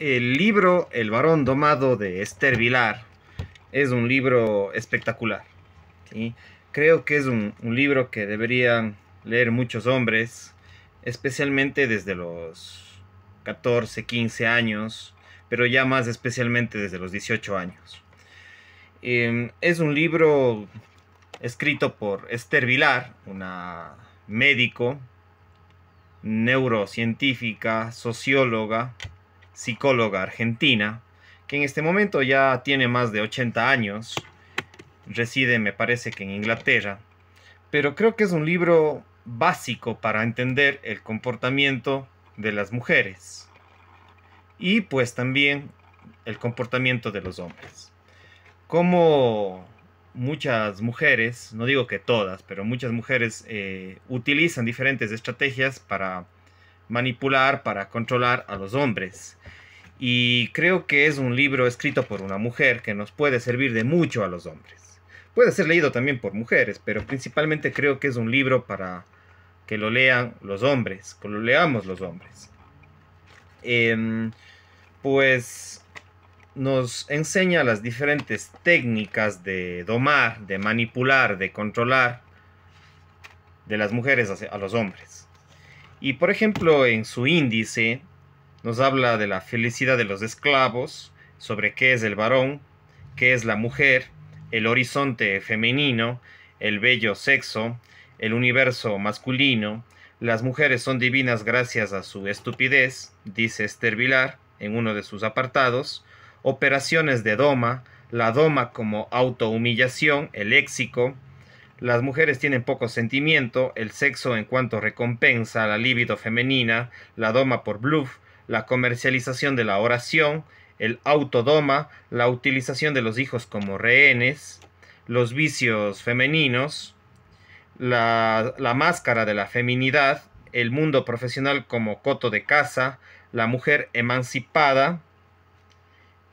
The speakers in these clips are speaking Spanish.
El libro El varón domado de Esther Vilar es un libro espectacular. Creo que es un, libro que deberían leer muchos hombres, especialmente desde los 14, 15 años, pero ya más especialmente desde los 18 años. Em, es un libro escrito por Esther Vilar, una médico, neurocientífica, socióloga, psicóloga argentina, que en este momento ya tiene más de 80 años, reside me parece que en Inglaterra, pero creo que es un libro básico para entender el comportamiento de las mujeres y pues también el comportamiento de los hombres. Como muchas mujeres, no digo que todas, pero muchas mujeres eh, utilizan diferentes estrategias para manipular, para controlar a los hombres. Y creo que es un libro escrito por una mujer que nos puede servir de mucho a los hombres. Puede ser leído también por mujeres, pero principalmente creo que es un libro para que lo lean los hombres, que lo leamos los hombres. Em, pues nos enseña las diferentes técnicas de domar, de manipular, de controlar de las mujeres a los hombres. Y por ejemplo, en su índice nos habla de la felicidad de los esclavos, sobre qué es el varón, qué es la mujer, el horizonte femenino, el bello sexo, el universo masculino, las mujeres son divinas gracias a su estupidez, dice estervilar en uno de sus apartados, operaciones de doma, la doma como autohumillación, el léxico, las mujeres tienen poco sentimiento, el sexo en cuanto recompensa la libido femenina, la doma por bluff, la comercialización de la oración, el autodoma, la utilización de los hijos como rehenes, los vicios femeninos, la, máscara de la feminidad, el mundo profesional como coto de casa, la mujer emancipada,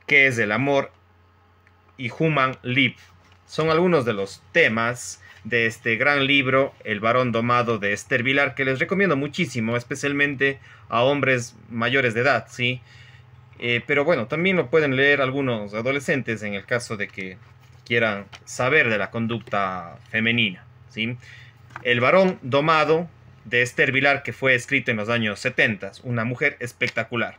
que es el amor, y Human life son algunos de los temas de este gran libro, El varón domado de Esther Vilar, que les recomiendo muchísimo, especialmente a hombres mayores de edad, ¿sí? Eh, pero bueno, también lo pueden leer algunos adolescentes en el caso de que quieran saber de la conducta femenina, ¿sí? El varón domado de Esther Vilar, que fue escrito en los años 70, una mujer espectacular.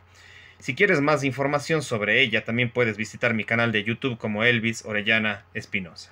Si quieres más información sobre ella, también puedes visitar mi canal de YouTube como Elvis Orellana Espinosa.